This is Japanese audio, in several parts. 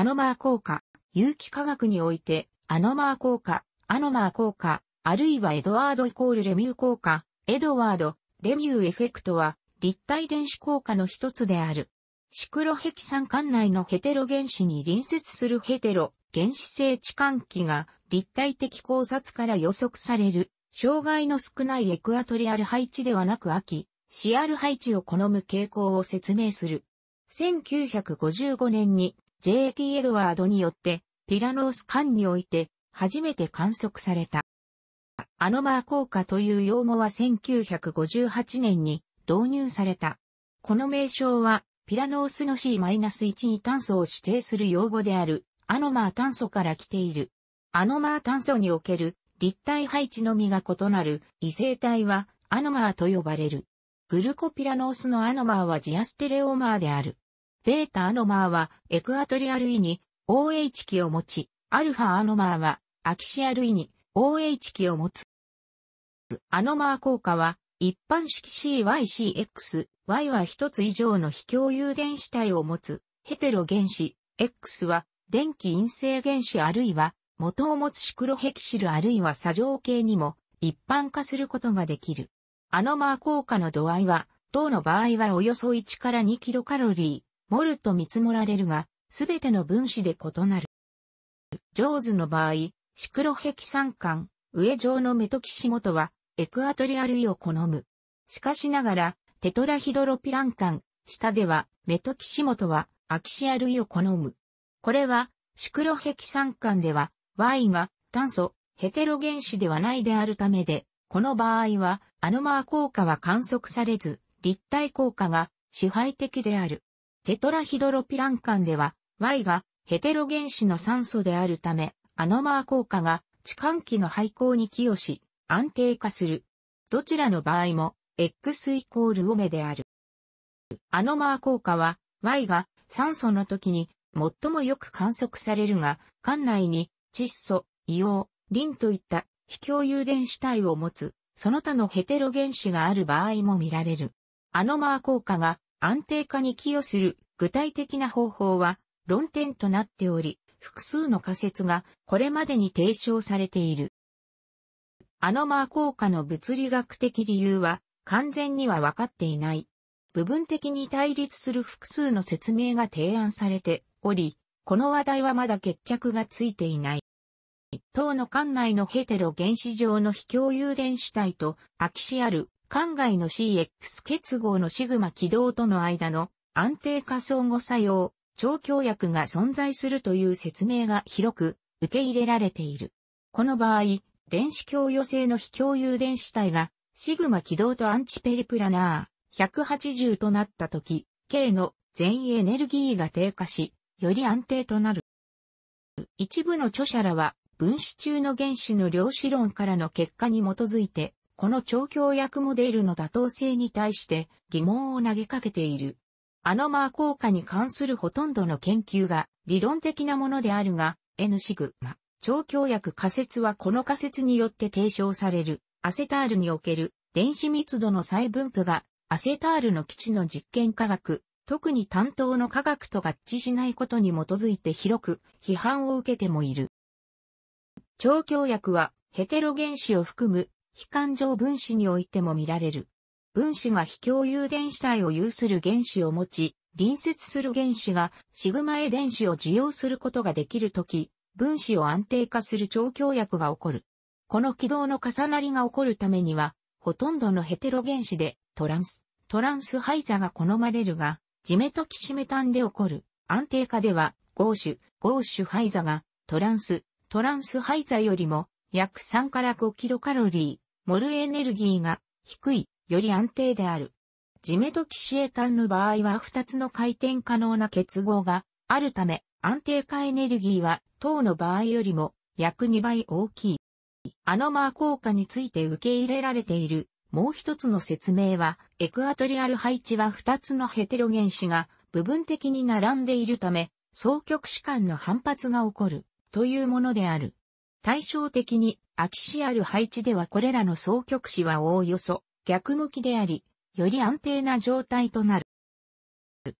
アノマー効果、有機化学において、アノマー効果、アノマー効果、あるいはエドワードイコールレミュー効果、エドワード、レミューエフェクトは、立体電子効果の一つである。シクロヘキサン管内のヘテロ原子に隣接するヘテロ原子性置換器が立体的考察から予測される障害の少ないエクアトリアル配置ではなく秋、シアル配置を好む傾向を説明する。1955年に J.T. エドワードによって、ピラノース間において、初めて観測された。アノマー効果という用語は1958年に導入された。この名称は、ピラノースの C-1 に炭素を指定する用語である、アノマー炭素から来ている。アノマー炭素における立体配置のみが異なる異性体はアノマーと呼ばれる。グルコピラノースのアノマーはジアステレオマーである。ベータアノマーはエクアトリアルイに OH 機を持ち、アルファアノマーはアキシアルイに OH 機を持つ。アノマー効果は一般式 CYCX、Y は一つ以上の非共有電子体を持つヘテロ原子、X は電気陰性原子あるいは元を持つシクロヘキシルあるいは作上系にも一般化することができる。アノマー効果の度合いは、等の場合はおよそ1から2キロカロリー。モルと見積もられるが、すべての分子で異なる。上図の場合、シクロヘキ酸管、上上のメトキシモトは、エクアトリアルイを好む。しかしながら、テトラヒドロピラン管、下では、メトキシモトは、アキシアルイを好む。これは、シクロヘキ酸管では、Y が炭素、ヘテロ原子ではないであるためで、この場合は、アノマー効果は観測されず、立体効果が支配的である。テトラヒドロピラン間では、Y がヘテロ原子の酸素であるため、アノマー効果が置換器の廃校に寄与し、安定化する。どちらの場合も、X イコールオメである。アノマー効果は、Y が酸素の時に最もよく観測されるが、管内に窒素、硫黄、リンといった非共有電子体を持つ、その他のヘテロ原子がある場合も見られる。アノマー効果が安定化に寄与する具体的な方法は論点となっており、複数の仮説がこれまでに提唱されている。アノマー効果の物理学的理由は完全にはわかっていない。部分的に対立する複数の説明が提案されており、この話題はまだ決着がついていない。等の管内のヘテロ原子上の非共有電子体と空きしある管外の CX 結合のシグマ軌道との間の安定化相互作用、超強薬が存在するという説明が広く受け入れられている。この場合、電子共与性の非共有電子体が、シグマ軌道とアンチペリプラナー180となった時、K の全エネルギーが低下し、より安定となる。一部の著者らは、分子中の原子の量子論からの結果に基づいて、この調教役モデルの妥当性に対して疑問を投げかけている。アノマー効果に関するほとんどの研究が理論的なものであるが、N シグマ、調教薬仮説はこの仮説によって提唱される、アセタールにおける電子密度の再分布が、アセタールの基地の実験科学、特に担当の科学と合致しないことに基づいて広く批判を受けてもいる。調教薬はヘテロ原子を含む非感上分子においても見られる。分子が非共有電子体を有する原子を持ち、隣接する原子がシグマ A 電子を受容することができるとき、分子を安定化する超強薬が起こる。この軌道の重なりが起こるためには、ほとんどのヘテロ原子でトランス、トランスハイザが好まれるが、ジメとキシメタンで起こる安定化では、ゴーシュ、ゴーシュイザがトランス、トランスハイザよりも約3から5キロカロリー。モルエネルギーが低い、より安定である。ジメトキシエタンの場合は2つの回転可能な結合があるため、安定化エネルギーは糖の場合よりも約2倍大きい。アノマー効果について受け入れられているもう一つの説明は、エクアトリアル配置は2つのヘテロ原子が部分的に並んでいるため、双極子間の反発が起こるというものである。対照的に空き市ある配置ではこれらの双極子はおおよそ逆向きであり、より安定な状態となる。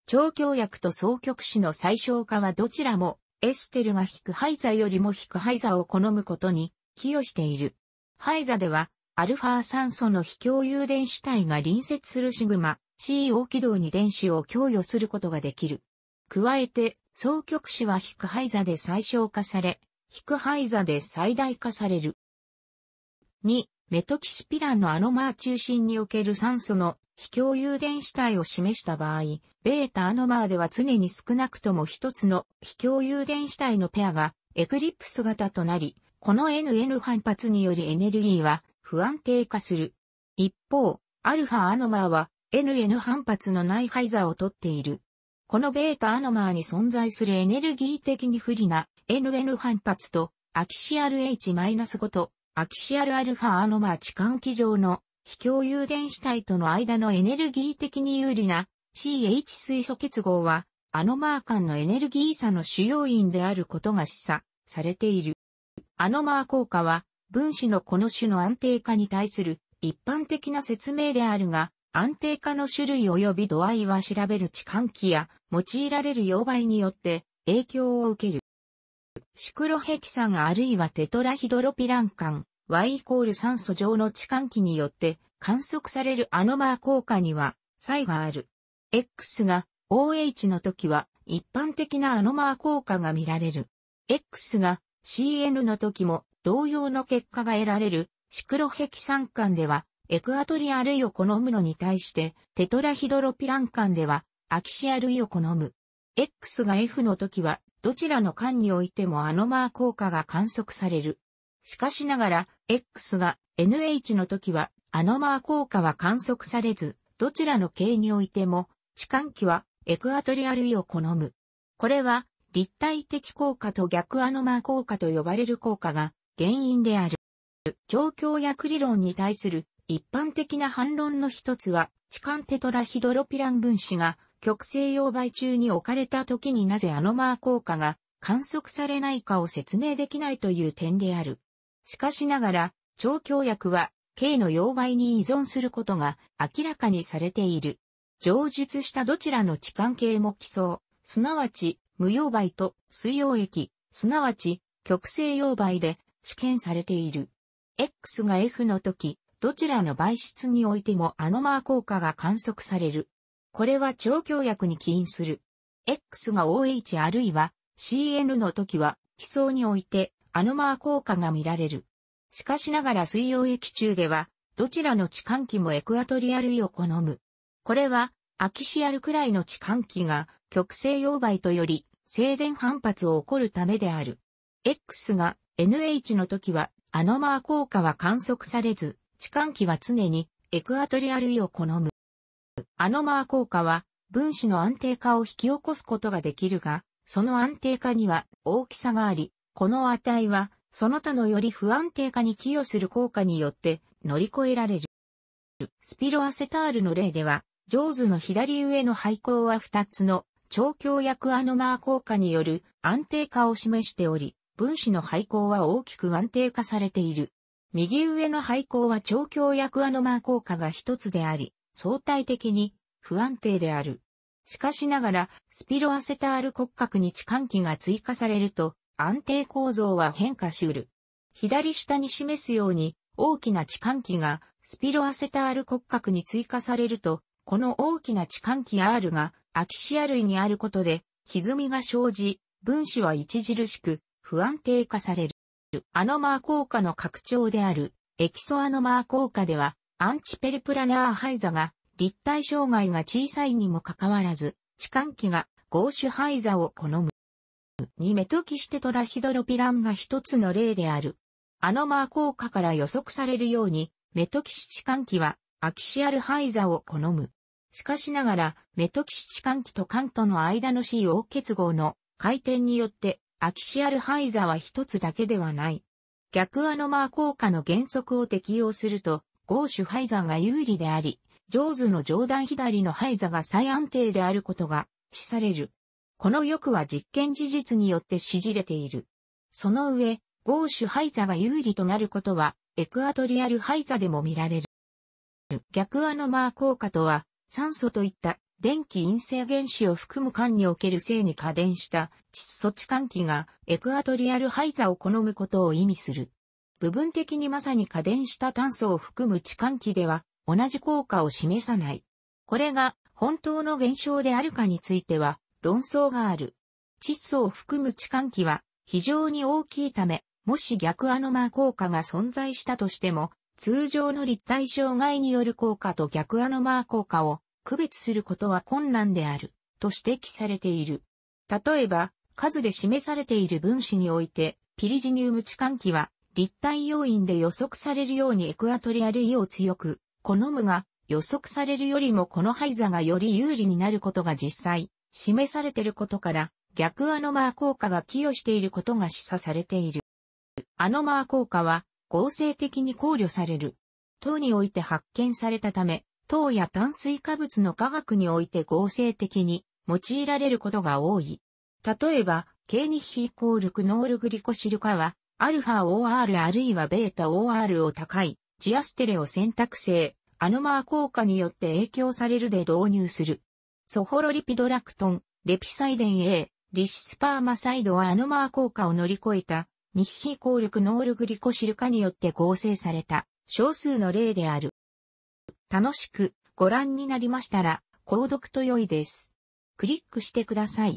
調教薬と双極子の最小化はどちらもエステルが引くハイザよりも引くハイザを好むことに寄与している。ハイザではアルファ酸素の非共有電子体が隣接するシグマ CO 軌道に電子を供与することができる。加えて、双極子は引くハイザで最小化され、引くハイザで最大化される。2、メトキシピランのアノマー中心における酸素の非共有電子体を示した場合、ベータアノマーでは常に少なくとも一つの非共有電子体のペアがエクリプス型となり、この NN 反発によりエネルギーは不安定化する。一方、アルファアノマーは NN 反発のない配座をとっている。このベータアノマーに存在するエネルギー的に不利な NN 反発とアキシアル H- 5とアキシアルアルファアノマ置換機上の非共有電子体との間のエネルギー的に有利な CH 水素結合はアノマー間のエネルギー差の主要因であることが示唆されている。アノマー効果は分子のこの種の安定化に対する一般的な説明であるが、安定化の種類及び度合いは調べる置換器や用いられる溶媒によって影響を受ける。シクロヘキサンあるいはテトラヒドロピランン、Y イコール酸素上の置換器によって観測されるアノマー効果には差異がある。X が OH の時は一般的なアノマー効果が見られる。X が CN の時も同様の結果が得られるシクロヘキサンンではエクアトリア類を好むのに対してテトラヒドロピランンではアキシア類を好む。X が F の時はどちらの間においてもアノマー効果が観測される。しかしながら、X が NH の時は、アノマー効果は観測されず、どちらの形においても、置換器はエクアトリアルイを好む。これは、立体的効果と逆アノマー効果と呼ばれる効果が原因である。状況薬理論に対する一般的な反論の一つは、置換テトラヒドロピラン分子が極性溶媒中に置かれた時になぜアノマー効果が観測されないかを説明できないという点である。しかしながら、超強薬は、K の溶媒に依存することが明らかにされている。上述したどちらの地換系も基礎、すなわち、無溶媒と水溶液、すなわち、極性溶媒で試験されている。X が F の時、どちらの媒質においてもアノマー効果が観測される。これは調教薬に起因する。X が OH あるいは CN の時は、基層においてアノマー効果が見られる。しかしながら水溶液中では、どちらの置換器もエクアトリア類を好む。これは、アキシアルくらいの置換器が極性溶媒とより静電反発を起こるためである。X が NH の時はアノマー効果は観測されず、置換器は常にエクアトリア類を好む。アノマー効果は分子の安定化を引き起こすことができるが、その安定化には大きさがあり、この値はその他のより不安定化に寄与する効果によって乗り越えられる。スピロアセタールの例では、ジョーズの左上の廃校は2つの超強薬アノマー効果による安定化を示しており、分子の廃校は大きく安定化されている。右上の廃校は超強薬アノマー効果が1つであり、相対的に不安定である。しかしながら、スピロアセタール骨格に置換器が追加されると、安定構造は変化しうる。左下に示すように、大きな置換器が、スピロアセタール骨格に追加されると、この大きな置換器 R が、アキシア類にあることで、歪みが生じ、分子は著しく、不安定化される。アノマー効果の拡張である、エキソアノマー効果では、アンチペルプラナーイ座が、立体障害が小さいにもかかわらず、痴漢器が合種イ座を好む。にメトキシテトラヒドロピランが一つの例である。アノマー効果から予測されるように、メトキシ痴漢器はアキシアルハイザを好む。しかしながら、メトキシ痴漢器とカンの間の CO 結合の回転によって、アキシアルハイザは一つだけではない。逆アノマー効果の原則を適用すると、ゴーシュハイザが有利であり、上手の上段左のハイザが最安定であることが示される。この欲は実験事実によって縮れている。その上、ゴーシュハイザが有利となることは、エクアトリアルハイザでも見られる。逆アノマー効果とは、酸素といった電気陰性原子を含む管における性に加電した窒素置換器がエクアトリアルハイザを好むことを意味する。部分的にまさに過電した炭素を含む置換器では同じ効果を示さない。これが本当の現象であるかについては論争がある。窒素を含む置換器は非常に大きいため、もし逆アノマー効果が存在したとしても、通常の立体障害による効果と逆アノマー効果を区別することは困難である、と指摘されている。例えば、数で示されている分子において、ピリジニウム置換器は立体要因で予測されるようにエクアトリアルイを強く好むが、予測されるよりもこの排座がより有利になることが実際、示されていることから、逆アノマー効果が寄与していることが示唆されている。アノマー効果は、合成的に考慮される。糖において発見されたため、糖や炭水化物の科学において合成的に用いられることが多い。例えば、K2 非効力ノールグリコシル化は、アルファ OR あるいはベータ OR を高い、ジアステレオ選択性、アノマー効果によって影響されるで導入する。ソホロリピドラクトン、レピサイデン A、リシスパーマサイドはアノマー効果を乗り越えた、日非効力ノールグリコシル化によって合成された少数の例である。楽しくご覧になりましたら、購読と良いです。クリックしてください。